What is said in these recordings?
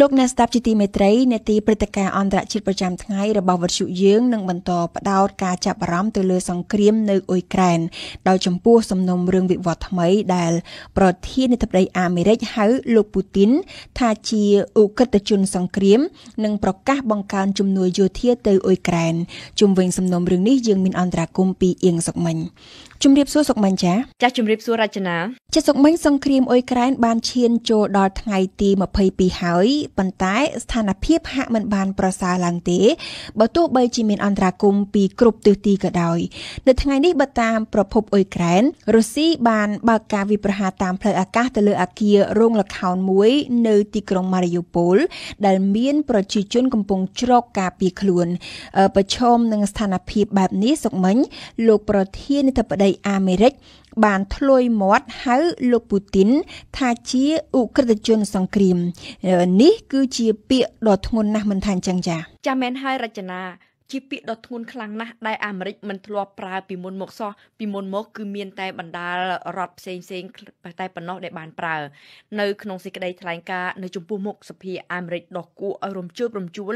លោកអ្នកស្ដាប់ជាទីមេត្រីនេតិព្រឹត្តិការណ៍អន្តរជាតិប្រចាំថ្ងៃរបស់វិទ្យុយើងនឹងបន្តផ្ដោតការចាប់អារម្មណ៍ទៅលើសង្គ្រាមនៅអ៊ុយក្រែនដោយចំពោះសំណុំរឿងវិវត្តថ្មីដែលប្រធាននាយកប្រដីអាមេរិកហៅលោកពូទីនថាជាឧក្រិដ្ឋជនសង្គ្រាម និងប្រកាសបង្កើនជំនួយយោធាទៅអ៊ុយក្រែនជុំវិញសំណុំរឿងនេះយើងមានអន្តរាគមន៍ពីអៀងសុកមិញជំរាបសួរសុកមិញចាចាជំរាបសួររចនាចាសុកមិញសង្គ្រាមអ៊ុយក្រែនបានឈានចូលដល់ថ្ងៃទី22ហើយប៉ុន្តែ ស្ថានភាពហាក់មិនបាន ប្រសើរឡើងទេបើទោះបីជាមានអន្តរាគមពីគ្រប់ទិសទីក៏ដោយ នៅថ្ងៃនេះបើតាមប្រភពអ៊ុយក្រែនរុស្ស៊ីបានបើកការវាយប្រហារតាមផ្លូវអាកាសទៅលើអគាររោងលខោនមួយ នៅទីក្រុងម៉ារីយ៉ូប៉ូល ដែលមាន ប្រជាជនកំពុងជ្រកការពារខ្លួន ប្រឈមនឹងស្ថានភាពបែបនេះសុកមិញលោកប្រធាននាយកបដីអាមេរិកបានធ្លុយមាត់ហៅលោកពូទីន ថាជាអ ுக ្រិតជនសង្គ្រាមនេះគឺជាពាក្យដ៏ធ្ងន់ណាស់មិនថាអញ្ចឹងចាចាមែនហើយរចនាជាពាក្យដ៏ធ្ងន់ខ្លាំងណាស់ដែលអាមេរិកមិនធ្លាប់ប្រើពីមុនមកសោះពីមុនមកគឺមានតែបណ្ដាលរដ្ឋផ្សេងផ្សេងតែប៉ុណ្ណោះដែលបានប្រើនៅក្នុងសេចក្តីថ្លែងការណ៍នៅចំពោះមុខសភាអាមេរិកដ៏គួរឲ្យរំជើបរំជួល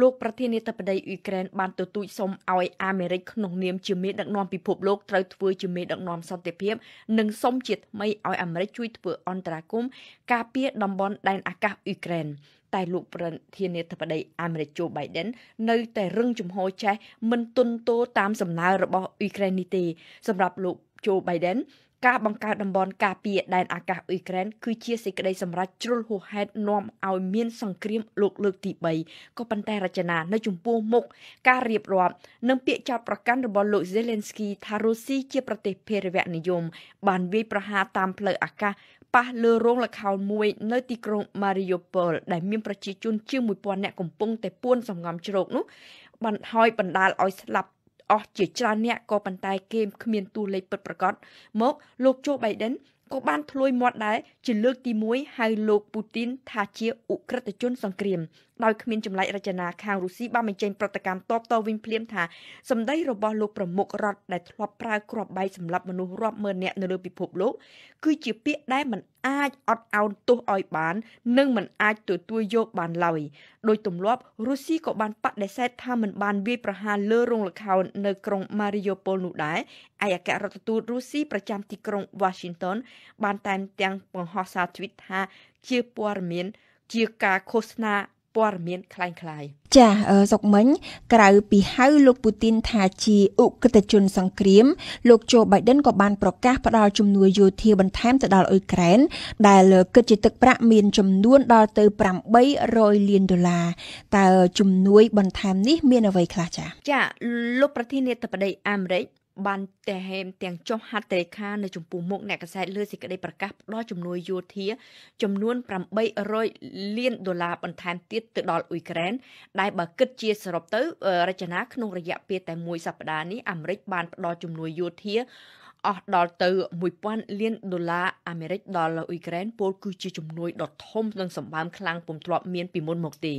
លោកប្រធានាធិបតីអ៊ុយក្រែនបានទទូចសុំឲ្យអាមេរិកក្នុងនាមជាមេដឹកនាំពិភពលោកត្រូវធ្វើជាមេដឹកនាំសន្តិភាព និងសុំជាថ្មីឲ្យអាមេរិកជួយធ្វើអន្តរាគមន៍ការពារតំបន់ដែនអាកាសអ៊ុយក្រែន។តែលោកប្រធានាធិបតីអាមេរិកជូបៃដិននៅតែរឹងជំហរចេះមិនទុនទោតាមសំណើរបស់អ៊ុយក្រែននេះទេសម្រាប់លោកជូបៃដិនការបង្កើតតំបន់ការពារដែនអាកាសអ៊ុយក្រែនគឺជាសេចក្តីសម្រេចជ្រុលហួសហេតុនាំឲ្យមានសង្គ្រាមលោកលើកទី3ក៏ប៉ុន្តែរចនា នៅចំពោះមុខការរៀបរាប់ និងពាក្យចោទប្រកាន់របស់លោក Zelensky ថារុស្ស៊ីជាប្រទេសភារវនិយម បាន វាយប្រហារតាមផ្លូវអាកាសប៉ះលើរោងល្ខោនមួយនៅទីក្រុង Mariupol ដែលមានប្រជាជនជាង1000នាក់កំពុងតែពួនសម្ងំជ្រោកនោះបានហើយបណ្ដាលឲ្យស្លាប់អស់ជាច្រើនអ្នកក៏ប៉ុន្តែគេគ្មានទូលេខពិតប្រាកដមកលោកជូបៃដិនក៏បានធ្លួយមាត់ដែរជាលើកទី1ហៅលោកពូទីន ថាជាអ ுக ្រិតជនសង្គ្រាមដោយគ្មានចម្លែករចនាខាងរុស្ស៊ីបានបញ្ចេញប្រតិកម្មតបតវិញភ្លាមថាសម្ដីរបស់លោកប្រមុខរដ្ឋដែលធ្លាប់ប្រើគ្រាប់បែកសម្រាប់មនុស្សរាប់ម៉ឺននាក់នៅលើពិភពលោក គឺជាពាក្យដែលមិនអាចអត់ឱនទោសឲ្យបាន និងមិនអាច ទទួលយកបានឡើយដោយទម្លាប់រុស្ស៊ីក៏បានបដិសេធថាមិនបានវាយប្រហារលើរោងល្ខោននៅក្រុង Mariupol នោះដែរឯអគ្គរដ្ឋទូតរុស្ស៊ីប្រចាំទីក្រុង Washington បានតែមទាំងបង្ហោះសារ tweet ថាជាព័ត៌មានជាការឃោសនាព័ត៌មានคล้ายៗចាសុកមិញក្រៅពីហៅលោកពូទីន ថាជាអុកតជនសង្គ្រាមលោកโจ Biden ក៏បានប្រកាសផ្ដល់ជំនួយយោធាបន្ថែមទៅដល់អ៊ុយក្រែនដែលគិតជាទឹក ប្រាក់មាន ចំនួនដល់ទៅ800លានដុល្លារតើជំនួយ បន្ថែមនេះ មានអ្វីខ្លះចាចាលោកប្រធានាធិបតី អាមេរិកបានតែមទាំងចុះហត្ថលេខានៅចំពោះមុខអ្នកកសែតលើសេចក្តីប្រកាសផ្ដល់ជំនួយយោធា ចំនួន800លានដុល្លារបន្ថែមទៀតទៅដល់អ៊ុយក្រែនដែលបើគិតជាសរុបទៅរចនាក្នុងរយៈពេលតែមួយសប្តាហ៍នេះអាមេរិកបានផ្ដល់ជំនួយយោធាអស់ដល់ទៅ1000លានដុល្លារអាមេរិក ដល់អ៊ុយក្រែនពល គឺជាជំនួយដ៏ធំនិងសម្បើមខ្លាំងពុំធ្លាប់មានពីមុនមកទេ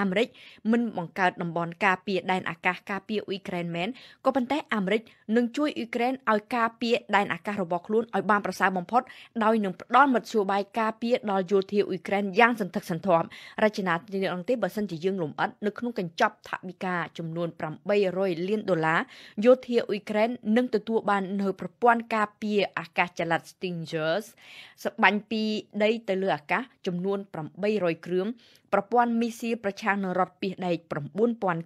អាមេរិកមិនបង្កើតតំបន់ការពារដែនអាកាសការពារអ៊ុយក្រែនមែនក៏ប៉ុន្តែអាមេរិកនឹងជួយអ៊ុយក្រែនឲ្យការពារដែនអាកាសរបស់ខ្លួនឲ្យបានប្រសើរបំផុតដោយនឹងផ្ដល់មធ្យោបាយការពារដល់យោធាអ៊ុយក្រែនយ៉ាងសន្ធឹកសន្ធាប់រចនាទីនេះអង្គទេបើសិនជាយើងលំអិតនៅក្នុងកញ្ចប់ថវិកាចំនួន800លានដុល្លារយោធាអ៊ុយក្រែននឹងទទួលបាននៅប្រព័ន្ធការពារអាកាសចល័ត Stingers សម្បាញ់ពីដីទៅលើអាកាសចំនួន800គ្រឿងប្រព័ន្ធមីស៊ីប្រឆាំងនឹងរថពីសដែក9000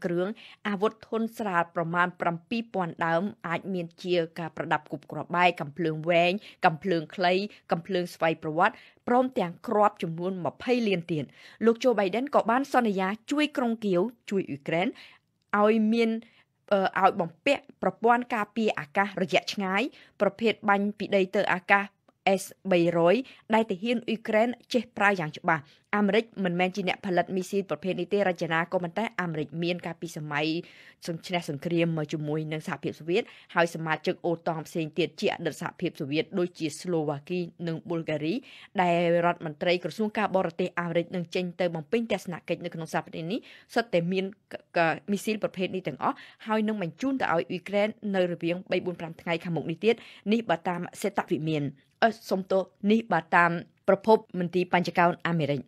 គ្រឿងអាវុធធុនស្រាលប្រមាណ7000ដើម អាចមានជាការប្រដាប់គប់គ្រាប់បែកកំភ្លើងវែងកំភ្លើងខ្លីកំភ្លើងស្វ័យប្រវត្តិព្រមទាំងគ្រាប់ចំនួន20លានទៀតលោកโจ Biden ក៏បានសន្យា ជួយក្រុងគៀវជួយអ៊ុយក្រែនឲ្យមានឲ្យបំពាក់ប្រព័ន្ធការពារអាកាសរយៈឆ្ងាយប្រភេទបាញ់ពីដីទៅអាកាស S300 ដែលទាហានអ៊ុយក្រែនចេះប្រើយ៉ាងច្បាស់អាមេរិកមិនមែនជាអ្នកផលិតមីស៊ីលប្រភេទនេះទេរចនាក៏ប៉ុន្តែអាមេរិកមាន កាលពីសម័យសង្គ្រាមសង្គ្រាមមកជាមួយនឹងសហភាពសូវៀតហើយសមាជិកអូតងផ្សេងទៀតជាអតីតសហភាពសូវៀតដូចជាស្លូវ៉ាគីនិងប៊ុលហ្គារីដែលរដ្ឋមន្ត្រីក្រសួងការបរទេសអាមេរិកនឹងចេញ ទៅបំពេញទស្សនកិច្ចនៅក្នុងសហភាពនេះសុទ្ធតែមានមីស៊ីលប្រភេទនេះទាំងអស់ហើយនឹងបញ្ជូនទៅឲ្យអ៊ុយក្រែននៅរយៈ3 4 5ថ្ងៃខាងមុខនេះទៀតនេះបើតាមសេតវិមានអឺសុំទោសនេះបាទតាមប្រភពមន្ទីរបញ្ចកោណអាមេរិក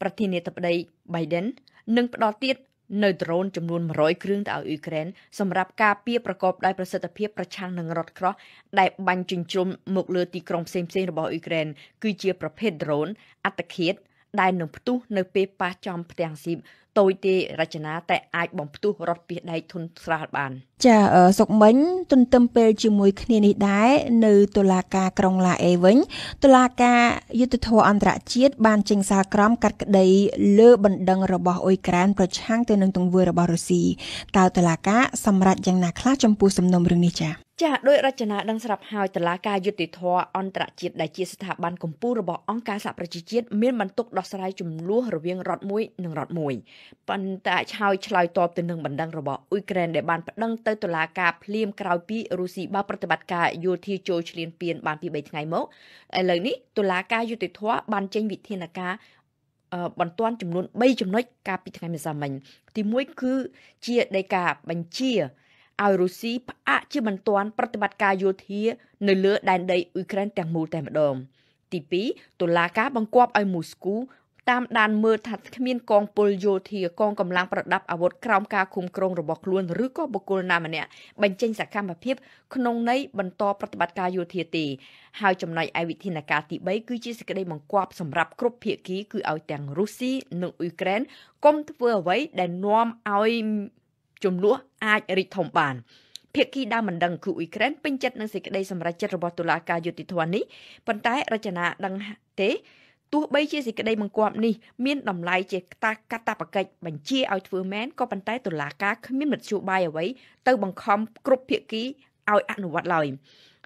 ប្រធានាធិបតី Biden នឹងផ្ដល់ទៀតនៅដ្រូនចំនួន100គ្រឿងទៅឲ្យអ៊ុយក្រែនសម្រាប់ការពារប្រកបដោយប្រសិទ្ធភាពប្រឆាំងនឹងរថក្រោះដែលបាញ់ជញ្ជ្រុំមកលើទីក្រុងផ្សេងៗរបស់អ៊ុយក្រែនគឺជាប្រភេទដ្រូនអត្តឃាតដែលនឹងផ្ទុះនៅ ពេលប៉ះចំផ្ទាំងស៊ីបតូចទេរចនាតែអាចបំផ្ទុះរត់ពីដែកធុនស្រាលបានចាសុកមិញទន្ទឹមពេលជាមួយគ្នានេះដែរនៅតុលាការក្រុងឡាអេវិញតុលាការយុត្តិធម៌អន្តរជាតិបានចេញសារក្រមកាត់ក្តីលើបណ្ដឹងរបស់អ៊ុយក្រែនប្រឆាំងទៅនឹងទង្វើរបស់រុស្ស៊ីតើតុលាការសម្រេចយ៉ាងណាខ្លះចំពោះសំណុំរឿងនេះចា៎ចាដោយរចនាដឹងស្រាប់ហើយតឡាការយុតិធធអន្តរជាតិដែលជាស្ថាប័នកម្ពុជារបស់អង្គការសហប្រជាជាតិមានបន្ទុកដោះស្រាយចំនួនរវាងរដ្ឋមួយនិងរដ្ឋមួយប៉ុន្តែឆោយឆ្លើយតបទៅនឹងបណ្ដឹងរបស់អ៊ុយក្រែនដែលបានប្តឹងទៅតុលាការភ្លាមក្រោយពីរុស្ស៊ីបើកប្រតិបត្តិការយោធាចូលឈ្លានពានបានពី3ថ្ងៃមកឥឡូវនេះតុលាការយុតិធធបានចេញវិធានការ បន្ទាន់ចំនួន3ចំណុចកាលពីថ្ងៃម្សិលមិញ ទី1គឺជាដីកាបញ្ជាឲ្យរុស្ស៊ីផ្អាកជាបន្ទាន់ប្រតិបត្តិការយោធានៅលើដែនដីអ៊ុយក្រែនទាំងមូលតែម្ដងទី2តុលាការបង្គាប់ឲ្យមូស្គូតាមដានមើលថាគ្មានកងពលយោធាកងកម្លាំងប្រដាប់អាវុធក្រោមការឃុំគ្រងរបស់ខ្លួនឬក៏បុគ្គលណាម្នាក់បញ្ចេញសកម្មភាពក្នុងន័យបន្តប្រតិបត្តិការយោធាទេហើយចំណែកឯវិធានការទី3គឺជាសេចក្តីបង្គាប់សម្រាប់គ្រប់ភាគីគឺឲ្យទាំងរុស្ស៊ីនិងអ៊ុយក្រែនកុំធ្វើអ្វីដែលនាំឲ្យចំនួនអាចរីកធំបាន ភាគីដើមមិនដឹងគឺអ៊ុយក្រែនពេញចិត្តនឹងសេចក្តីសម្រេចចិត្តរបស់តុលាការយុតិធធននេះប៉ុន្តែរចនាដឹងទេទោះបីជាសេចក្តីបង្គាប់នេះមានតម្លៃជាតាកតបកិច្ចបញ្ជាឲ្យធ្វើមែនក៏ប៉ុន្តែតុលាការគ្មានមធ្យោបាយអ្វីទៅ បង្ខំគ្រប់ភាគីឲ្យអនុវត្តឡើយ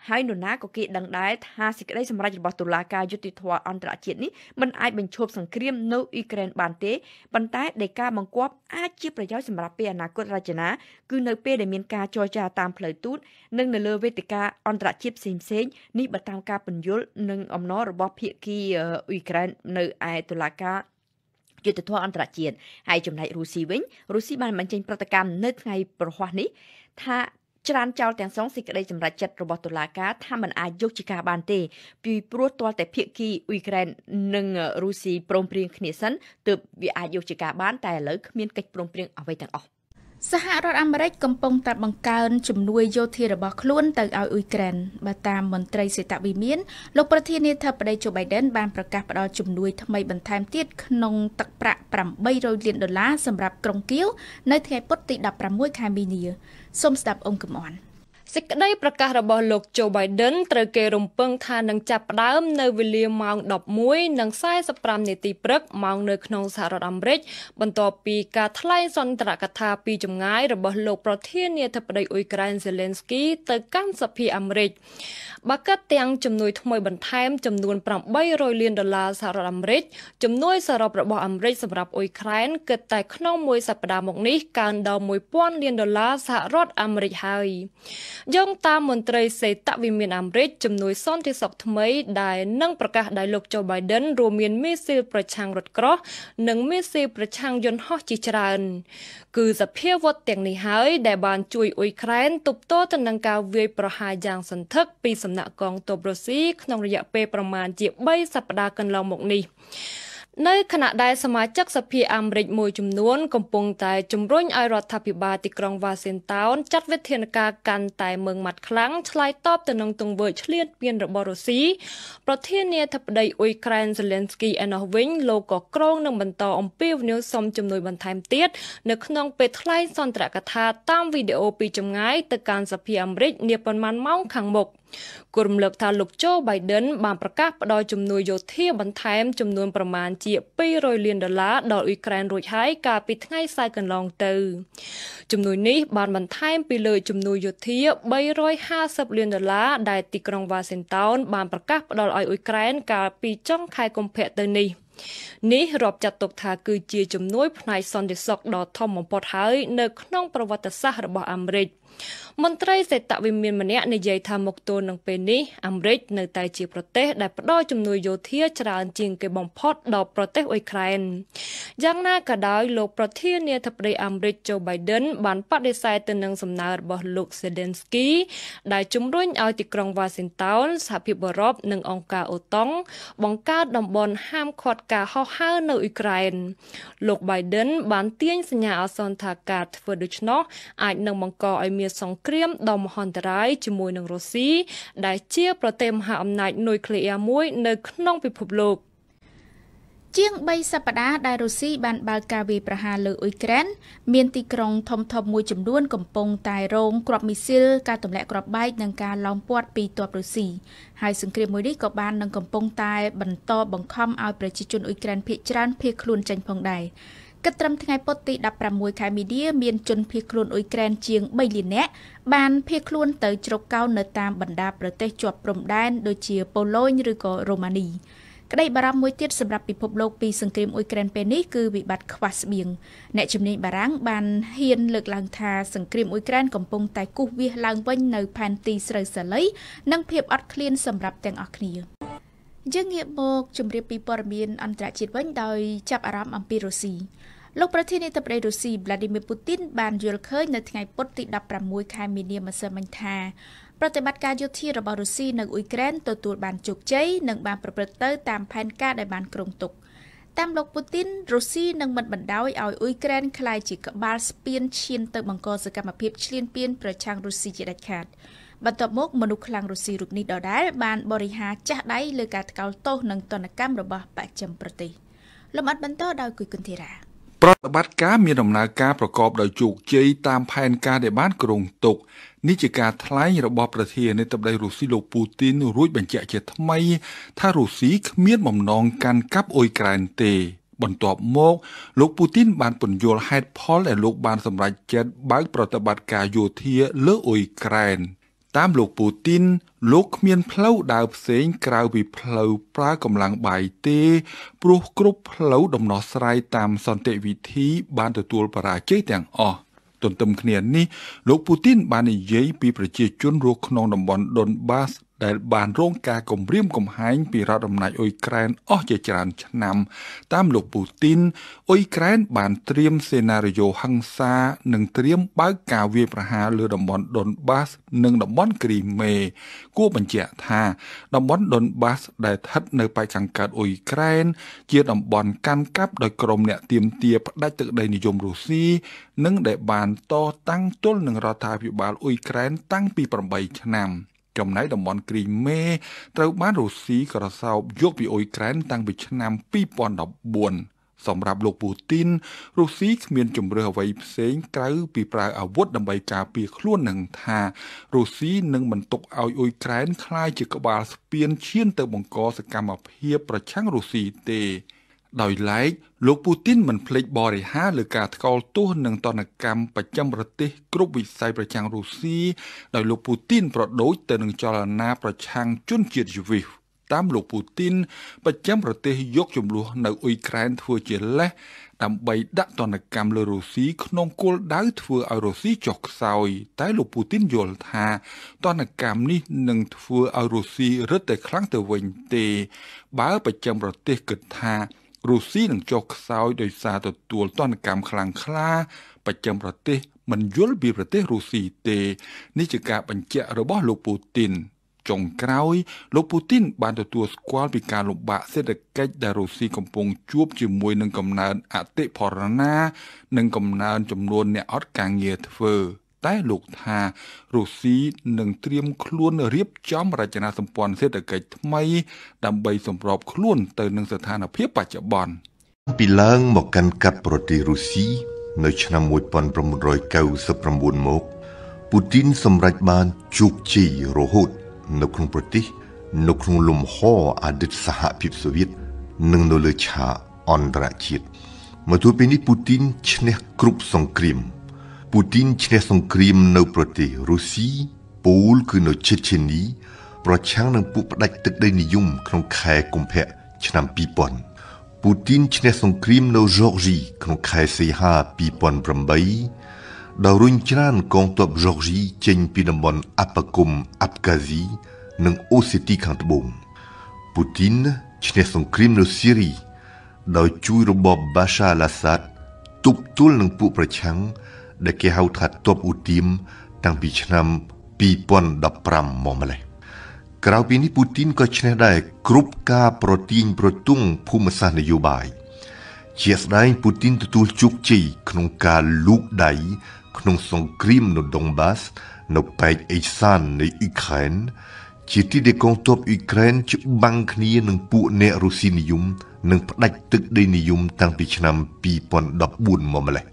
ហើយនរណាក៏គេដឹងដែរថាសេចក្តីសម្រេចរបស់តុលាការយុតិធធអន្តរជាតិនេះមិនអាចបញ្ឈប់សង្គ្រាមនៅអ៊ុយក្រែនបានទេប៉ុន្តែដេកាបង្គាប់អាចជាប្រយោជន៍សម្រាប់ពេលអនាគតរចនាគឺនៅ ពេលដែលមានការចរចាតាមផ្លូវទូតនិងនៅលើវេទិកាអន្តរជាតិផ្សេងៗនេះបើតាមការពន្យល់និងអំណររបស់ភាគីអ៊ុយក្រែននៅឯតុលាការយុទ្ធធរអន្តរជាតិហើយចំណែករុស្ស៊ីវិញរុស្ស៊ីបានបញ្ចេញប្រតិកម្មនៅថ្ងៃប្រហ័សនេះថាច្រានចោលទាំងស្រុងសេចក្តីសម្រេចចិត្តរបស់តុលាការថាមិនអាចយកជាការបានទេ ពីព្រោះទាល់តែភាគីអ៊ុយក្រែននិងរុស្ស៊ីព្រមព្រៀងគ្នាសិនទើបវាអាចយកជាការបានតែឥឡូវគ្មានកិច្ចព្រមព្រៀងអ្វីទាំងអស់សហរដ្ឋអាមេរិកកំពុងតែបង្កើនជំនួយយោធារបស់ខ្លួនទៅឲ្យអ៊ុយក្រែនបើតាមមន្ត្រីសេតវិមានលោកប្រធានាធិបតី Joe Biden បានប្រកាសផ្តល់ជំនួយថ្មីបន្ថែមទៀតក្នុងទឹកប្រាក់800លានដុល្លារសម្រាប់ក្រុងគៀវនៅថ្ងៃពុធទី16ខែមីនាសូមស្ដាប់អង្គកំអន់សេចក្តីប្រកាសរបស់លោក Joe Biden ត្រូវគេរំពឹងថានឹងចាប់ផ្ដើមនៅវេលាម៉ោង11:45នាទីព្រឹកម៉ោងនៅក្នុងសហរដ្ឋអាមេរិកបន្ទាប់ពីការថ្លែងសន្ទរកថាពីចម្ងាយរបស់លោកប្រធានាធិបតីអ៊ុយក្រែន Zelensky ទៅកាន់សភាអាមេរិកបើកាត់ទាំងជំនួយថ្មីបន្ថែមចំនួន800លានដុល្លារសហរដ្ឋអាមេរិកជំនួយសរុបរបស់អាមេរិកសម្រាប់អ៊ុយក្រែនគិតតែក្នុងមួយសប្តាហ៍មកនេះកើនដល់1000លានដុល្លារសហរដ្ឋអាមេរិកហើយយោងតាមមន្ត្រីសេតវិមានអាមេរិកជំនួយសន្តិសុខថ្មី ដែលនឹងប្រកាសដោយលោកโจ Biden រួមមានមីស៊ីលប្រឆាំងរថក្រោះនិងមីស៊ីលប្រឆាំងយន្តហោះជាច្រើន គឺសភាវុធទាំងនេះហើយដែលបានជួយអ៊ុយក្រែនទប់ទល់ទៅនឹងការវាយប្រហារយ៉ាងសន្ធឹកពីសំណាក់កងទ័ពរុស្ស៊ីក្នុងរយៈពេលប្រមាណជា3សប្តាហ៍កន្លងមកនេះ។នៅខណៈដែលសមាជិកសភាអាមេរិកមួយចំនួន កំពុងតែជំរុញឲ្យរដ្ឋាភិបាលទីក្រុងវ៉ាស៊ីនតោនចាត់វិធានការកាន់តែមើងម៉ាត់ខ្លាំងឆ្លើយតបទៅនឹងទង្វើឈ្លានពានរបស់រុស្ស៊ីប្រធានាធិបតីអ៊ុយក្រែនសេលេនស្គីឯណោះវិញលោកក៏ក្រងនឹងបន្តអំពាវនាវសុំជំនួយបន្ថែមទៀតនៅក្នុងពេលថ្លែងសន្ទរកថាតាមវីដេអូពីចម្ងាយទៅកាន់សភាអាមេរិកនាប៉ុន្មានម៉ោងខាងមុខ។គូរំលឹកថាលោកโจ Biden បានប្រកាសផ្តល់ជំនួយយោធាបន្ថែមចំនួនប្រមាណជា200លានដុល្លារដល់អ៊ុយក្រែនរួចហើយកាលពីថ្ងៃសៅរ៍កន្លងទៅ ជំនួយនេះបានបន្ថែមពីលើជំនួយយោធា350លានដុល្លារដែលទីក្រុង Washington បានប្រកាសផ្តល់ឲ្យអ៊ុយក្រែនកាលពីចុងខែកុម្ភៈទៅនេះ។នេះរាប់ចាត់ទុកថាគឺជាជំនួយផ្នែកសន្តិសុខដ៏ធំបំផុតហើយនៅក្នុងប្រវត្តិសាស្ត្ររបស់អាមេរិកមន្ត្រីសេតវិមានម្នាក់និយាយថាមកទល់នឹងពេលនេះអាមេរិកនៅតែជាប្រទេស ដែលផ្ដល់ជំនួយយោធាច្រើនជាងគេបំផុតដល់ប្រទេសអ៊ុយក្រែនយ៉ាងណាក៏ដោយលោកប្រធានាធិបតីអាមេរិកโจ Biden បានបដិសេធទៅនឹងសំណើរបស់លោក Zelensky ដែលជំរុញឲ្យទីក្រុង Washington សហភាពអឺរ៉ុបនិងអង្គការអូតុង បង្កើតតំបន់ហាមឃាត់ការហោះហើរនៅអ៊ុយក្រែនលោក Biden បានទាញសញ្ញាអសន្នថាការធ្វើដូច្នោះអាចនឹងបង្កឲ្យមានសង្គ្រាមដ៏មហន្តរាយជាមួយនឹងរុស្ស៊ីដែលជា ប្រទេសមហាអំណាចនុយក្លេអ៊ែរមួយ នៅក្នុងពិភពលោក ជាង3សប្តាហ៍ដែលរុស្ស៊ីបានបើកការវាយប្រហារលើអ៊ុយក្រែនមានទីក្រុង ធំៗមួយចំនួនកំពុងតែរងគ្រាប់មីស៊ីលការទម្លាក់គ្រាប់បែកនិងការឡោមព័ទ្ធពីទ័ពរុស្ស៊ីហើយសង្គ្រាមមួយនេះក៏បាននឹងកំពុងតែបន្តបង្ខំឲ្យប្រជាជនអ៊ុយក្រែនភៀសច្រើនភៀសខ្លួនចេញផងដែរគិតត្រឹមថ្ងៃពុធទី16ខែមីនាមានជនភៀសខ្លួនអ៊ុយក្រែនជាង3លាននាក់បានភៀសខ្លួនទៅជ្រកកោននៅតាមបណ្ដាប្រទេសជាប់ព្រំដែនដូចជាប៉ូឡូញឬក៏រូម៉ានី ក្តីបារម្ភមួយទៀតសម្រាប់ពិភពលោកពីសង្គ្រាមអ៊ុយក្រែនពេលនេះគឺវិបត្តិខ្វះស្បៀងអ្នកជំនាញបារាំងបានហ៊ានលើកឡើងថាសង្គ្រាមអ៊ុយក្រែនកំពុងតែគូសវាសឡើងវិញនៅផែនទីស្រូវសាលីនិងភាពអត់ឃ្លានសម្រាប់ទាំងអស់គ្នាយើងងាកមកជម្រាបពីព័ត៌មានអន្តរជាតិវិញដោយចាប់អារម្មណ៍អំពីរុស្ស៊ីលោកប្រធានាធិបតីរុស្ស៊ី Vladimir Putin បានយល់ឃើញនៅថ្ងៃពុធទី16ខែមីនាម្សិលមិញថាប្រតិបត្តិការយោធារបស់រុស្ស៊ីនៅអ៊ុយក្រែនទទួលបានជោគជ័យនិងបានប្រព្រឹត្តទៅតាមផែនការដែលបានគ្រោងទុក តាមលោកពូទីនរុស្ស៊ីនឹងមិនបណ្ដោយឲ្យអ៊ុយក្រែនក្លាយជាក្បាលស្ពានឈានទៅបង្កសកម្មភាពឈ្លានពានប្រឆាំងរុស្ស៊ីជាដាច់ខាត។បន្ទាប់មកមនុស្សខ្លាំងរុស្ស៊ីរូបនេះដដែលបាន បរិហារចាស់ដៃលើការថ្កោលទោសនិងទណ្ឌកម្មរបស់បច្ចិមប្រទេសលំអិតបន្តដោយគុយគុនធីរ៉ាប្រតិបត្តិការមានដំណើរការប្រកបដោយជោគជ័យតាមផែនការដែលបានគ្រោងទុកនេះជាការថ្លែងរបស់ប្រធានាធិបតីរុស្ស៊ីលោកពូទីនរួចបញ្ជាក់ជាថ្មី ថារុស្ស៊ីគ្មានបំណងកាន់កាប់អ៊ុយក្រែនទេ បន្ទាប់មក លោកពូទីន បានពន្យល់ហេតុផលដែលលោក បានសម្រេចចិត្តបើកប្រតិបត្តិការយោធាលើអ៊ុយក្រែន។តាមលោកពូទីន លោកគ្មានផ្លូវដើរផ្សេង ក្រៅពីផ្លូវប្រើកម្លាំងបាយទេព្រោះគ្រប់ផ្លូវដំណោះស្រាយតាមសន្តិវិធី បានទទួលបរាជ័យទាំងអស់ទន្ទឹមគ្នានេះលោកពូទីន បាននិយាយពីប្រជាជនរស់ក្នុងតំបន់ដុនបាសដែលបានរងការគំរាមកំហែងពីរដ្ឋអំណាចអ៊ុយក្រែនអស់ជាច្រើនឆ្នាំ តាមលោកពូទីនអ៊ុយក្រែនបានត្រៀមសេណារីយ៉ូហិង្សា និងត្រៀមបើកការវាយប្រហារលើតំបន់ដុនបាសនិងតំបន់គ្រីមេគួរបញ្ជាក់ថាតំបន់ដុនបាសដែលស្ថិតនៅប៉ែកខាងកើតអ៊ុយក្រែន ជាតំបន់កាន់កាប់ដោយក្រុមអ្នកទៀមទាផ្ដាច់ទឹកដីនិយមរុស្ស៊ីនិងដែលបានតតាំងទល់នឹងរដ្ឋាភិបាលអ៊ុយក្រែនតាំងពី8ឆ្នាំ។ចំណែកតំបន់គ្រីមេត្រូវបានរុស្ស៊ីក្រសោបយកពីអ៊ុយក្រែនតាំងពីឆ្នាំ2014សម្រាប់លោកពូទីនរុស្ស៊ីគ្មានជំរឿសអ្វីផ្សេងក្រៅពីប្រើអាវុធដើម្បីការពារខ្លួននឹងថារុស្ស៊ីនឹងមិនទុកឲ្យអ៊ុយក្រែនคล้ายជាក្បាលស្ពានឈាន ទៅបង្កសកម្មភាពប្រឆាំងរុស្ស៊ីទេដោយឡែក លោកពូទីនមិនភ្លេចបរិហារលើការថ្កោលទោសនឹងតនកម្មប្រចាំប្រទេសគ្រប់វិស័យប្រចាំរុស្ស៊ីដោយលោកពូទីន ប្រដូចទៅនឹងចលនាប្រឆាំងជនជាតិយូវីតាមលោកពូទីនប្រចាំប្រទេសយកចំនួននៅអ៊ុយក្រែនធ្វើជាលេសដើម្បីដាក់ទណ្ឌកម្មលើរុស្ស៊ីក្នុងគោលដៅធ្វើឲ្យរុស្ស៊ីចុះខ្សោយតែលោកពូទីនយល់ថាទណ្ឌកម្មនេះនឹងធ្វើឲ្យរុស្ស៊ីរឹតតែខ្លាំងទៅវិញទេបើប្រចាំប្រទេសគិតថារុស្ស៊ីនឹងចុះខ្សោយដោយសារទទួលទណ្ឌកម្មខ្លាំងក្លាប្រចាំប្រទេស មិនយល់ពីប្រទេសរុស្ស៊ីទេ នេះជាការបញ្ជាក់របស់លោកពូទីនចុងក្រោយលោកពូទីន បានទទួលស្គាល់ពីការលំបាកសេដ្ឋកិច្ចដែលរុស្ស៊ីកំពុងជួបជាមួយនឹងកំណើនអតិផរណា និងកំណើនចំនួនអ្នកអត់ការងារធ្វើ។តែលោកថារុស្ស៊ីនឹងត្រៀមខ្លួនរៀបចំរចនាសម្ព័ន្ធសេដ្ឋកិច្ចថ្មីដើម្បីសម្របខ្លួនទៅនឹងស្ថានភាពបច្ចុប្បន្នពីឡើងមកកាន់កាប់ប្រទេសរុស្ស៊ីនៅ ឆ្នាំ1999មកពូទីនសម្រេចបានជោគជ័យរហូតនៅក្នុងប្រទេសនៅក្នុងលំហអតីតសហភាពសូវៀតនិងនៅលើឆាកអន្តរជាតិមកទល់ពេលនេះពូទីនឈ្នះគ្រប់សង្គ្រាមពូទីនឈ្នះសង្គ្រាមនៅប្រទេសរុស្ស៊ីពូលគឺនៅឈិតឈេនីប្រឆាំងនឹងពួកផ្ដាច់ទឹកដីនិយមក្នុងខែកុម្ភៈឆ្នាំ2000ពូទីនឈ្នះសង្គ្រាមនៅហ្សកជីក្នុងខែសីហា2008ដោយរុញច្រានកងទ័ពហ្សកជីចេញពីតំបន់អាប៉ាគុំអាប់កាស៊ីនិងអូសេទីខាងត្បូងពូទីនឈ្នះសង្គ្រាមនៅស៊ីរីដោយជួយរបបបាសាឡាសាត់ទប់ទល់នឹងពួកប្រឆាំងដែលគេហៅថាទ័ពឧទាមតាំងពីឆ្នាំ2015មកម្លេះក្រៅពីនេះពូទីនក៏ឈ្នះដែរគ្រប់ការប្រទាញប្រទង់ភូមិសាស្ត្រនយោបាយជាស្ដែងពូទីនទទួលជោគជ័យក្នុងការលូកដៃក្នុងសង្គ្រាមនៅដុងបាស នៅប៉ែកអេសាននៃអ៊ុក្រែន ជាទីដែលកងទ័ពអ៊ុក្រែនច្បាំងគ្នានឹងពួកអ្នករុស្ស៊ីនិយមនិងផ្ដាច់ទឹកដីនិយម តាំងពីឆ្នាំ2014មកម្លេះ។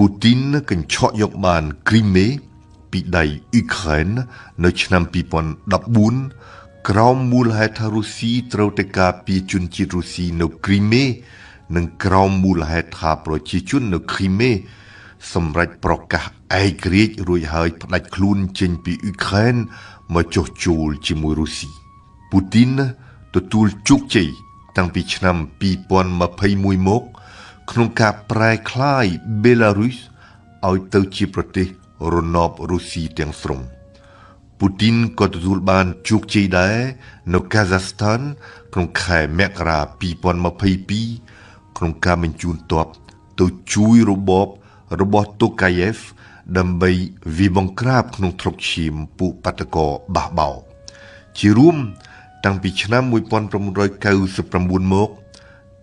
ពូទីនកញ្ឆក់យកបានគ្រីមេពីដៃអ៊ុក្រែននៅឆ្នាំ2014ក្រោមមូលហេតុថារុស្ស៊ីត្រូវតែការពារជនជាតិរុស្ស៊ីនៅគ្រីមេនិងក្រោមមូលហេតុថាប្រជាជននៅគ្រីមេសម្រេចប្រកាសឯករាជ្យរួចហើយផ្ដាច់ខ្លួនចេញពីអ៊ុក្រែនមកចុះចូលជាមួយរុស្ស៊ីពូទីនទទួលជោគជ័យតាំងពីឆ្នាំ2021មកក្នុងការប្រែក្លាយបេឡារុសឲ្យទៅជាប្រទេសរណបរុស្ស៊ីទាំងស្រុងពូទីនក៏ទទួលបានជោគជ័យដែរនៅកាហ្សាស្ថានក្នុងខែមករា2022ក្នុងការបញ្ជូនទ័ពទៅជួយរបបរបស់តូកាយេវដើម្បីវិបង្ក្រាបក្នុងទ្រុបឈាមពួកបាតកោបះបោ ជារួមតាំងពីឆ្នាំ1999មក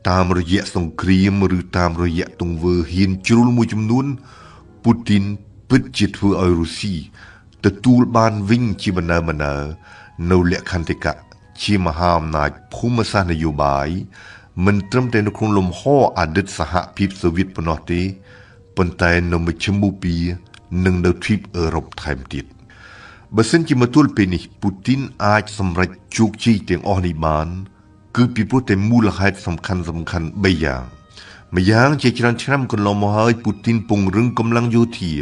តាមរយៈសង្គ្រាម ឬតាមរយៈទង្វើហ៊ានជ្រុលមួយចំនួនពូទីនពិតជាធ្វើឲ្យរុស្ស៊ីទទួលបានវិញជាបណ្ដើបណ្ដើនៅលក្ខន្តិកៈជាមហាអំណាចភូមិសាស្ត្រនយោបាយមិនត្រឹមតែនៅក្នុងលំហអតីតសហភាពសូវៀតប៉ុណ្ណោះទេប៉ុន្តែនៅមជ្ឈមបូព៌ានិងនៅទ្វីបអឺរ៉ុបថែមទៀតបើសិនជាមកទល់ពេលនេះពូទីន អាចសម្រេចជោគជ័យទាំងអស់នេះបានគឺពីព្រោះតែមូលហេតុសំខាន់សំខាន់3យ៉ាងម្យ៉ាងជាច្រើនឆ្នាំកន្លងមកហើយពូទីនពង្រឹងកម្លាំងយោធា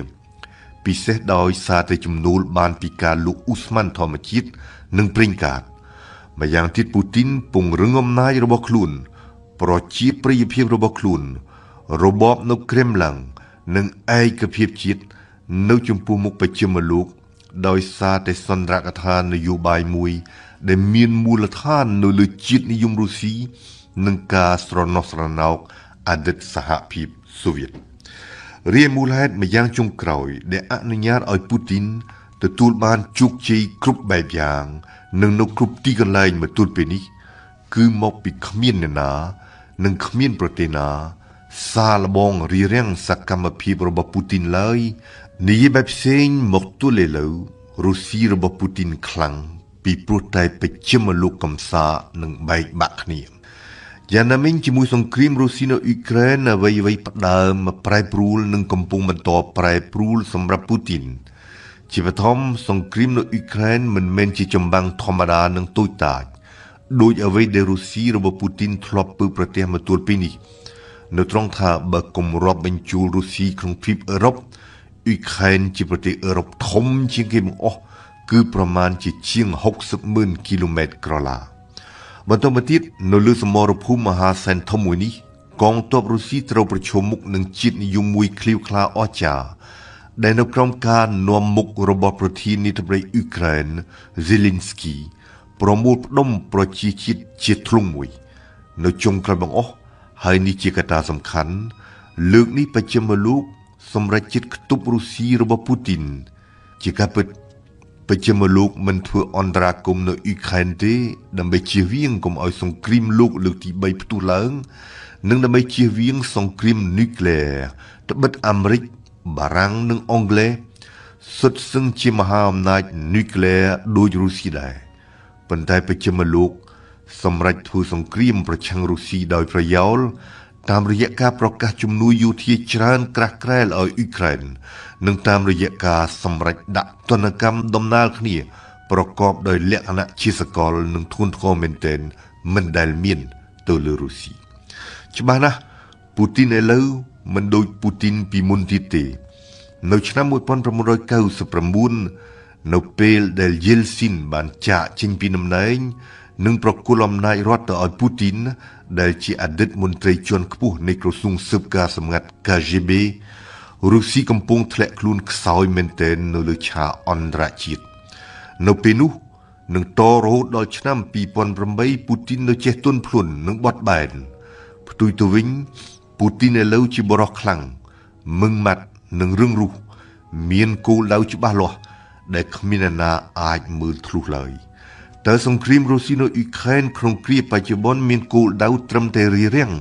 ពិសេសដោយសារតែជំនួលបានពីការលុកអ៊ូស្មានធម្មជាតិនិងប្រេងកាតម្យ៉ាងទៀតពូទីនពង្រឹងអំណាចរបស់ខ្លួនប្រជាប្រិយភាពរបស់ខ្លួនរបបនៅក្រេមឡាំងនិងឯកភាពជាតិនៅចំពោះមុខប្រជាមលោកដោយសារតែសន្ទរកថានយោបាយមួយដែលមានមូលដ្ឋាននៅលើជាតិនិយមរុស្ស៊ីនិងការស្រណោះស្រណោកអតីតសហភាពសូវៀតរាយមូលហេតុម្យ៉ាងចុងក្រោយ ដែលអនុញ្ញាតឲ្យពូទីន ទទួលបានជោគជ័យគ្រប់បែបយ៉ាងនិងនៅគ្រប់ទីកន្លែងមកទល់ពេលនេះ គឺមកពីគ្មានអ្នកណា និងគ្មានប្រទេសណា សារលបងរៀបរៀងសកម្មភាពរបស់ពូទីនឡើយនិយាយបែបផ្សេងមកទល់ឥឡូវរុស្ស៊ីរបស់ពូទីនខ្លាំងពីព្រោះតែប្រជុំលោកកំសានឹងបែកបាក់គ្នាយ៉ាងណាមិញជាមួយសង្គ្រាមរុស្ស៊ីនៅអ៊ុយក្រែនអ្វីអ្វីផ្ដើមប្រែប្រួលនិងកំពុងបន្តប្រែប្រួលសម្រាប់ពូទីនជាបឋមសង្គ្រាមនៅអ៊ុយក្រែន មិនមែនជាចម្បាំងធម្មតានឹងទូចតាចដោយអ្វីដែលរុស្ស៊ីរបស់ពូទីនធ្លាប់ពើប្រទេសមកទួលពីនេះនៅត្រង់ថាបើគំរាប់បញ្ជូលរុស្ស៊ីក្នុងទ្វីបអឺរ៉ុបអ៊ុយក្រែនជាប្រទេសអឺរ៉ុបធំជាងគេបង្អស់គឺប្រមាណជាជាង60ម៉ឺនគីឡូម៉ែត្រក្រឡាបន្តមកទៀតនៅលើសមរភូមិមហាសែនធំមួយនេះកងទ័ពរុស្ស៊ីត្រូវប្រឈមមុខនឹងជាតិនិយមមួយឃ្លាវខ្លាអស្ចារ្យដែលនៅក្រោមការនាំមុខរបស់ប្រធាននាយដ្ឋមន្ត្រីអ៊ុក្រែន Zelensky ប្រមូលផ្ដុំប្រជាជាតិជាធ្លុងមួយ នៅចុងក្រោយបង្អស់ហើយនេះជាកត្តាសំខាន់លើកនេះបច្ចិមលោកសម្រាប់ចិត្តខ្ទប់រុស្ស៊ីរបស់ពូទីន ជាការពិតបច្ចិមលោកមិនធ្វើអន្តរាគមនៅអ៊ុយក្រែនទេ ដើម្បីជៀសវាងកុំឲ្យសង្គ្រាមលោកលើកទី3ផ្ទុះឡើង និងដើម្បីជៀសវាងសង្គ្រាមន៊ុយក្លេអ៊ែរត្បិតអាមេរិក បារាំងនិងអង់គ្លេសសុទ្ធសឹងជាមហាអំណាចន៊ុយក្លេអ៊ែរដូចរុស្ស៊ីដែរប៉ុន្តែបច្ចិមលោក សម្រាប់ធ្វើសង្គ្រាមប្រឆាំងរុស្ស៊ីដោយប្រយោលតាមរយៈការប្រកាសជំនួយយោធាច្រើន ក្រាស់ក្រែលឲ្យអ៊ុយក្រែននិងតាមរយៈការសម្រេចដាក់ទណ្ឌកម្មដំណើរគ្នា ប្រកបដោយលក្ខណៈជាសកល និងធ្ងន់ធ្ងរមែនទែនមិនដែលមានទៅលើរុស្ស៊ីច្បាស់ណាស់ពូទីនឥឡូវមិនដូចពូទីនពីមុនទៀតទេ នៅ ឆ្នាំ1999នៅពេលដែលយេលស៊ីន បានចាកចេញពីតំណែងនឹងប្រគល់អំណាចរដ្ឋទៅឲ្យពូទីនដែលជាអតីតមន្ត្រីជាន់ខ្ពស់នៃក្រសួងស៊ើបការសម្ងាត់ KGB រុស្ស៊ីកំពុងធ្លាក់ខ្លួនខ្សោយមែនទែននៅលើឆាកអន្តរជាតិនៅពេលនោះនឹងតរហូតដល់ឆ្នាំ2008ពូទីននៅចេះទន់ភ្លន់និងបត់បែន ផ្ទុយទៅវិញពូទីនឥឡូវជាបរោះខ្លាំងមឹងម៉ាត់និងរឹងរូសមានគោលដៅច្បាស់លាស់ដែលគ្មានអ្នកណាអាចមើលធ្លុះឡើយ។តើសង្គ្រាមរុស្ស៊ីនៅអ៊ុយក្រែនក្នុងគ្រាបច្ចុប្បន្នមានគោលដៅត្រឹមតែរារាំង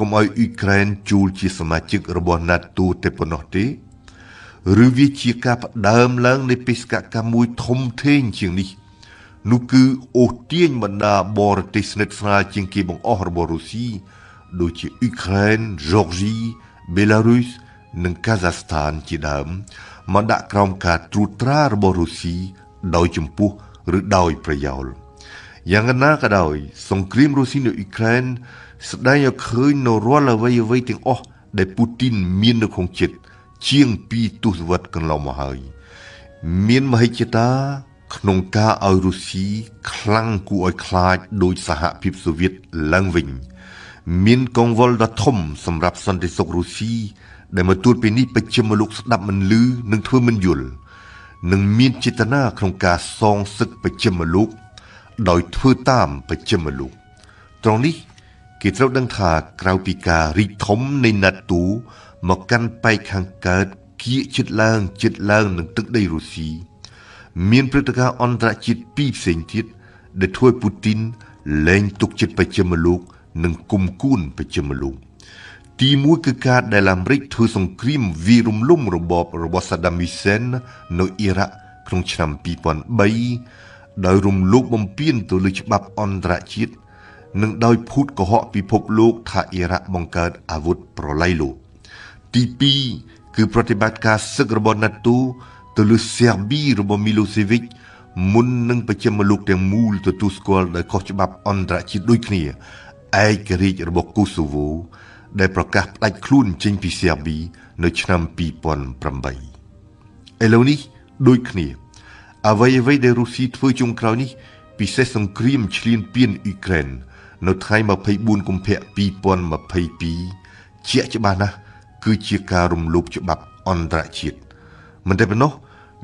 កុំឲ្យអ៊ុយក្រែនជួលជាសមាជិករបស់ NATO តែប៉ុណ្ណោះទេឬវាជាការផ្ដើមឡើងនៃបេសកកម្មមួយធំធេងជាងនេះ នោះគឺអូសទាញបណ្ដាបរទេសស្និទ្ធស្នាលជាងគេបង្អស់របស់រុស្ស៊ីដូចជាអ៊ុយក្រែនហ្សอร์ជីបេឡារុសនិងកាហ្សាស្ថានជាដើមមកដាក់ក្រោមការត្រួតត្រារបស់រុស្ស៊ីដោយចំពោះឬដោយប្រយោលយ៉ាងណាក៏ដោយសង្គ្រាមរុស្ស៊ីនៅអ៊ុយក្រែន ស្ដែងឲ្យឃើញនៅរាល់អ្វីអ្វីទាំងអស់ដែលពូទីនមាននៅក្នុងចិត្តជាង2ទសវត្សរ៍កន្លងមកហើយមានមហិច្ឆតា ក្នុងការឲ្យរុស្ស៊ីខ្លាំងគួរឲ្យខ្លាចដោយសហភាពសូវៀតឡើងវិញ មានកង្វល់ដ៏ធំសម្រាប់សន្តិសុខរុស្ស៊ីដែលមកទួលពេលនេះប្រជុំលោកស្ដាប់មិនឮនិងធ្វើមិនយល់។និងមានចេតនាក្នុងការសងសឹកបច្ចិមលោកដោយធ្វើតាមបច្ចិមលោកត្រង់នេះ គេត្រូវដឹងថាក្រៅពីការរីកធំនៃណាត់ទូមកកាន់ប៉ែកខាងកើតគៀកជិតឡើងជិតឡើងនឹងទឹកដីរុស្ស៊ីមាន ព្រឹត្តិការណ៍អន្តរជាតិពីរផ្សេងទៀតដែលធ្វើពូទីន លែង ទុកចិត្តបច្ចិមលោកនិងគុំគួនបច្ចិមលោកទីមួយគឺការដែលអាមេរិកធ្វើសង្គ្រាមវារំលំរបបរបស់សាដាមីសេននៅអ៊ីរ៉ាក់ក្នុងឆ្នាំ2003ដោយរំលោភបំពានទៅលើច្បាប់អន្តរជាតិនិងដោយភូតកុហកពិភពលោកថាអ៊ីរ៉ាក់បង្កើតអាវុធប្រឡាយលោកទី2គឺប្រតិបត្តិការសឹករបស់ NATO ទៅលើសេប៊ីរបស់ Milosevic មុននឹងប្រជុំលោកទាំងមូលទទួលស្គាល់ដោយខុសច្បាប់អន្តរជាតិដូចគ្នាឯករាជ្យរបស់កូសូវូដែលប្រកាសផ្ដាច់ខ្លួនចេញពីសេប៊ីនៅឆ្នាំ2008ឥឡូវនេះដូចគ្នាអ្វីអ្វីដែលរុស្ស៊ីធ្វើចុងក្រោយនេះពិសេសសង្គ្រាមឈ្លានពានអ៊ុយក្រែននៅថ្ងៃ24កុម្ភៈ2022ជាច្បាស់ណាស់គឺជាការរំលោភច្បាប់អន្តរជាតិមិនតែប៉ុណ្ណោះ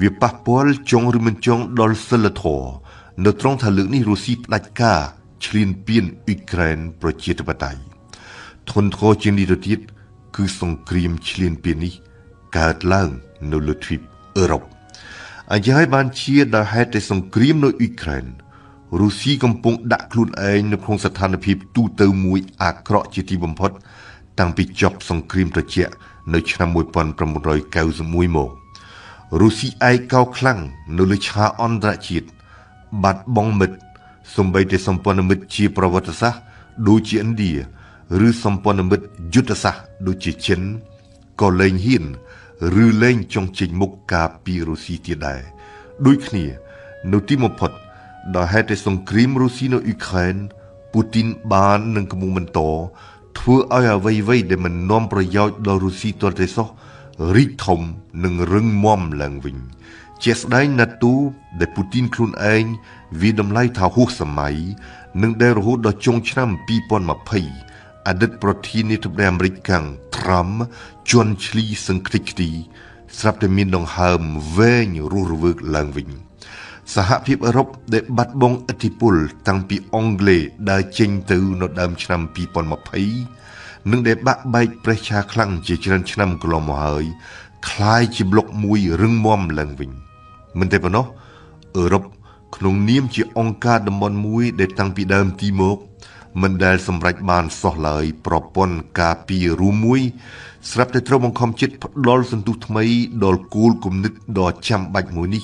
វាប៉ះពាល់ចុងឬមិនចុងដល់សិលធម៌នៅត្រង់ថាលើកនេះរុស្ស៊ីផ្ដាច់ការឈ្លានពានអ៊ុយក្រែនប្រជាធិបតេយ្យធនធានជាងនេះទៅទៀតគឺសង្គ្រាមឈ្លានពាននេះ កើតឡើងនៅលើទ្វីបអឺរ៉ុបអាយ៉ៃបានជាដោយហេតុតែសង្គ្រាមនៅអ៊ុយក្រែនរុស្ស៊ីកំពុងដាក់ខ្លួនឯងនៅក្នុងស្ថានភាពទូទៅមួយអាក្រក់ជាទីបំផុតតាំងពីចប់សង្គ្រាមត្រជាក់នៅឆ្នាំ1991មករុស្ស៊ីឯកោខ្លាំងនៅលើឆាកអន្តរជាតិបាត់បង់មិត្តសម្បីតែសម្ព័ន្ធមិត្តជាប្រវត្តិសាស្ត្រដូចជាឥណ្ឌាឬសម្ព័ន្ធមិត្តយុទ្ធសាស្ត្រដូចជាចិនក៏លែងហ៊ាន ឬលែងចង់ចេញមុខការពីរុស្ស៊ីទៀតដែរដូចគ្នា នៅទីបំផុតដោយហេតុតែសង្គ្រាមរុស្ស៊ីនៅអ៊ុក្រែន ពូទីនបាននឹងកំពុងបន្តធ្វើឲ្យអ្វីៗដែលមិននាំប្រយោជន៍ដល់រុស្ស៊ីទាល់តែសោះរីកធំនិងរឹងមាំឡើងវិញ ជាស្ដែង NATO ដែលពូទីនខ្លួនឯងវាតម្លៃថាហួសសម័យនឹងដែលរហូតដល់ចុងឆ្នាំ2020អតីតប្រធានាធិបតីអាមេរិកកាំងត្រាំជន់ឈ្លីសង្គ្រិចខ្ទី ស្រាប់តែមានដង្ហើមវែងរស់រវើកឡើងវិញសហភាពអឺរ៉ុបដែលបាត់បង់ឥទ្ធិពលតាំងពីអង់គ្លេសដើរចេញទៅនៅដើមឆ្នាំ2020និងដែលបាក់បែកប្រេះឆាខ្លាំងជាច្រើនឆ្នាំកន្លងមកហើយคล้ายជាប្លុកមួយរឹងមាំឡើងវិញ មិនតែប៉ុណ្ណោះអឺរ៉ុបក្នុងនាមជាអង្គការតំបន់មួយដែលតាំងពីដើមទីមកមិនដែលសម្រេចបានសោះឡើយប្រព័ន្ធការពីរួមមួយស្រាប់តែត្រូវបង្ខំចិត្តផ្ដល់សន្ទុះថ្មីដល់គោលគំនិតដ៏ចាំបាច់មួយនេះ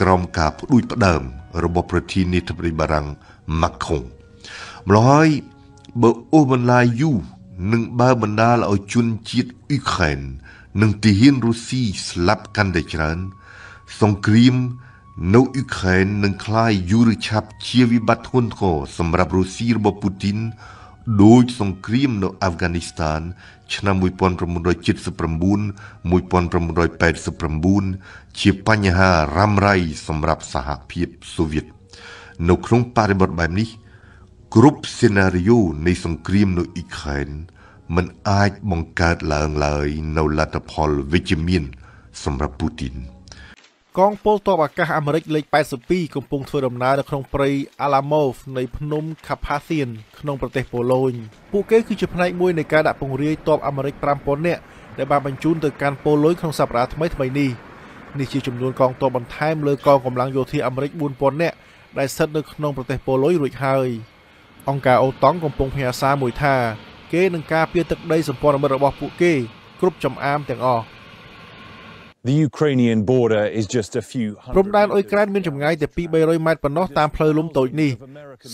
ក្រោមការផ្ដួចផ្ដើមរបស់ប្រធានាធិបតីបារាំងម៉ាខុងម្ល៉េះហើយបើអូសបន្លាយយូរនឹងបើបណ្ដាលឲ្យជនជាតិអ៊ុយក្រែននិងទាហានរុស្ស៊ីស្លាប់កាន់តែច្រើនសង្គ្រាមនៅអ៊ុក្រែននឹងคล้ายយូរឆាប់ជាវិបត្តិធ្ងន់ធ្ងរសម្រាប់រុស្ស៊ីរបស់ពូទីនដោយសង្គ្រាមនៅអាហ្វហ្គានីស្ថានឆ្នាំ1979-1989ជាបញ្ហារ៉ាំរ៉ៃសម្រាប់សហភាពសូវៀតនៅក្នុងបរិបទបែបនេះគ្រប់សេណារីយ៉ូនៃសង្គ្រាមនៅអ៊ុក្រែនมันអាចបង្កើតឡើងឡើយនៅលទ្ធផលវិជ្ជមានសម្រាប់ពូទីន។កងពលទ័ពអាកាសអាមេរិកលេខ82កំពុងធ្វើដំណើរនៅក្នុងព្រៃ Alamo នៃភ្នំ Carpathian ក្នុងប្រទេសប៉ូឡូញពួកគេគឺជាផ្នែកមួយនៃការដាក់ពង្រាយទ័ពអាមេរិក5000នាក់ដែលបានបញ្ជូនទៅកាន់ប៉ូឡូញក្នុងសប្តាហ៍ថ្មីថ្មីនេះនេះជាចំនួនកងទ័ពបន្ថែមលើកងកម្លាំងយោធាអាមេរិក4000នាក់ដែលស្ថិតនៅក្នុងប្រទេសប៉ូឡូញរួចហើយអង្គការអូតង់កំពុងផ្ញើសារមួយថាគេនឹងការពារទឹកដីសម្ព័ន្ធមិត្តរបស់ពួកគេគ្រប់ចំអាមទាំងអស់ The Ukrainian border is just a few ព្រំដែនអ៊ុយក្រែនមានចម្ងាយតែ2-300ម៉ែត្រប៉ុណ្ណោះតាមផ្លូវលំតូចនេះ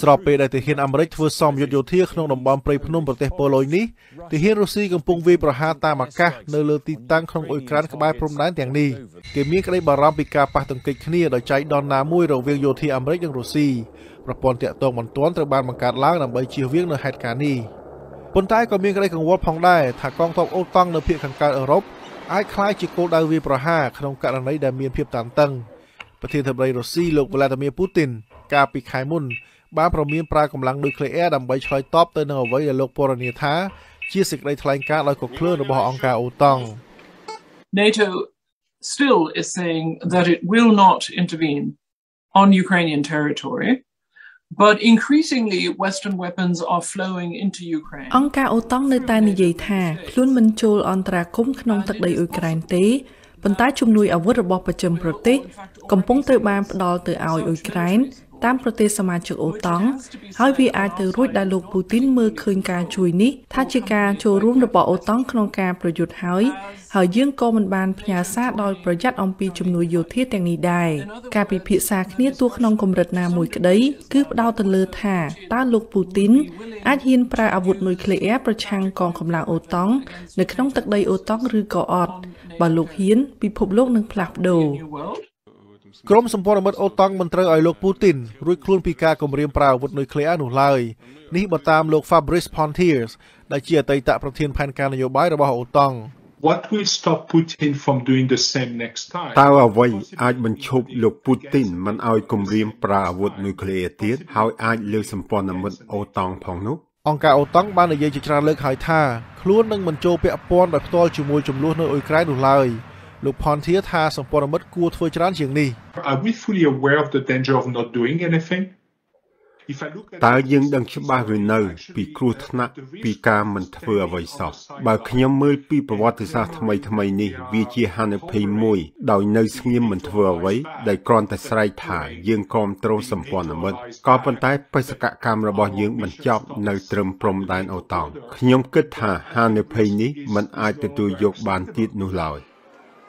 ស្របពេលដែលទាហានអាមេរិកធ្វើសម្ពយុទ្ធយោធាក្នុងតំបន់ព្រៃភ្នំប្រទេសប៉ូឡូញនេះទាហានរុស្ស៊ីកំពុងវាយប្រហារតាមអាកាស នៅលើទីតាំងក្នុងអ៊ុយក្រែនក្បែរព្រំដែនទាំងនេះគេមានក្តីបារម្ភពីការប៉ះទង្គិចគ្នាដោយចៃដន្យណាមួយរវាងយោធាអាមេរិកនិងរុស្ស៊ីប្រព័ន្ធតាក់ទងបន្ទាន់ត្រូវបានបង្កើតឡើងដើម្បីជៀសវាងនៅហេតុការណ៍នេះប៉ុន្តែក៏មានក្តីកង្វល់ផងដែរថាកងទ័ពអូតង់នៅភូមិខាងកើតអឺរ៉ុបអាចคล้ายជាគោលដៅវាប្រហារក្នុងករណីដែលមានភាពតានតឹងប្រធានាធិបតីរុស្ស៊ីលោក Vladimir Putin កាលពីខែមុនបានប្រមានប្រើកម្លាំងនុយក្លេអ៊ែរដើម្បីឆ្លើយតបទៅនឹងអ្វីដែលលោកពរនីថា ជាសេចក្តីថ្លែងការណ៍ដោយកុឃ្លឿនរបស់អង្គការអូតង់ NATO still is saying that it will not intervene on Ukrainian territory But increasingly western weapons are flowing into Ukraine អង្គការអូតង់នៅតែនិយាយថាខ្លួនមិនចូលអន្តរាគមក្នុងទឹកដីអ៊ុយក្រែនទេប៉ុន្តែជំនួយអាវុធរបស់ប្រចាំប្រទេសកំពុងត្រូវបានផ្ដល់ទៅឲ្យអ៊ុយក្រែនតាមប្រទេសសមាជិកអូតង់ហើយវាអាចទៅរួចដែលលោកពូទីនមើលឃើញការជួយនេះ ថាជាការចូលរួមរបស់អូតង់ក្នុងការប្រយុទ្ធហើយហើយយើងក៏មិនបានផ្ញើសារដោយប្រយ័ត្នអំពីជំនួយយោធាទាំងនេះដែរការពិភាក្សាគ្នាទោះក្នុងកម្រិតណាមួយក្តី គឺផ្ដោតទៅលើថាតើលោកពូទីន អាចហ៊ានប្រើអាវុធនុយក្លេអ៊ែរប្រឆាំងកងកម្លាំងអូតង់នៅក្នុងទឹកដី អូតង់ឬក៏អត់បើលោកហ៊ាន ពិភពលោកនឹងផ្លាស់ប្ដូរក្រុមសម្ព័ន្ធមិត្តអូតង់មិនត្រូវឲ្យលោកពូទីនរួចខ្លួនពីការគម្រាមប្រើអាវុធនុយក្លេអ៊ែរនោះឡើយនេះបើតាមលោក Fabrice Pontiers ដែលជាអតីតប្រធានផែនការនយោបាយរបស់អូតង់ What will stop Putin from doing the same next time តើអ្វីអាចបញ្ឈប់លោកពូទីនមិនឲ្យគម្រាមប្រើអាវុធនុយក្លេអ៊ែរទៀតហើយអាចលើកសម្ព័ន្ធមិត្តអូតង់ផងនោះអង្គការអូតង់បាននិយាយជាច្រើនលើកហើយថាខ្លួននឹងមិនចូលពាក់ព័ន្ធដោយផ្ទាល់ជាមួយចំនួននៅអ៊ុយក្រែននោះឡើយ។លោកផនធាថាសម្ព័ន្ធមិត្តគួរធ្វើច្រើន ជាងនេះ Are we fully aware of the danger of not doing anything? តើយើងដឹងច្បាស់ឬនៅពីគ្រោះថ្នាក់ពីការមិនធ្វើអ្វីសោះបើខ្ញុំមើលពីប្រវត្តិសាស្ត្រថ្មីថ្មីនេះ វាជាហានិភ័យមួយ ដោយនៅ ស្ងៀមមិនធ្វើអ្វីដែលគ្រាន់តែស្រែកថាយើងគ្រប់គ្រងសម្ព័ន្ធមិត្តក៏ប៉ុន្តែបេសកកម្មរបស់យើងមិនចប់នៅត្រឹមព្រំដែនអូតង់ខ្ញុំ គិតថាហានិភ័យនេះមិនអាចទទួលយកបានទៀតនោះឡើយ។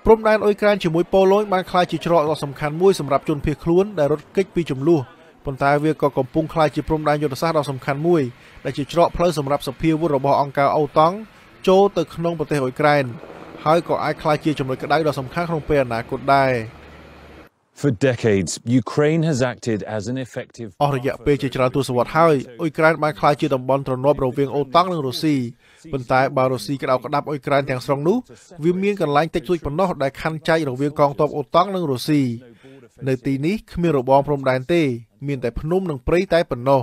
ព្រំដែនអ៊ុយក្រែនជាមួយប៉ូឡូញបានក្លាយជាច្រកដ៏សំខាន់មួយសម្រាប់ជនភៀសខ្លួនដែលរត់គេចពីចំនួនប៉ុន្តែវាក៏កំពុងក្លាយជាព្រំដែនយុទ្ធសាស្ត្រដ៏សំខាន់មួយដែលជាច្រកផ្លូវសម្រាប់សភាវុធរបស់អង្គការអូតង់ចូលទៅក្នុងប្រទេសអ៊ុយក្រែនហើយក៏អាចក្លាយជាចំណុចក្តៅដ៏សំខាន់ក្នុងពេលអនាគតដែរ For decades Ukraine has acted as an effective អស់រយៈពេលជាច្រើនទសវត្សរ៍ហើយអ៊ុយក្រែនបានក្លាយជាតំបន់ទ្រនាប់រវាងអូតង់និងរុស្ស៊ីប៉ុន្តែបើរុស្ស៊ីក្តៅក្តាប់អ៊ុយក្រែនទាំងស្រុងនោះវាមានកន្លែងតិចតួចប៉ុណ្ណោះដែលខណ្ឌចែករវាងកងទ័ពអូតង់និងរុស្ស៊ីនៅទីនេះគ្មានរបងព្រំដែនទេមានតែភ្នំនិងព្រៃតែប៉ុណ្ណោះ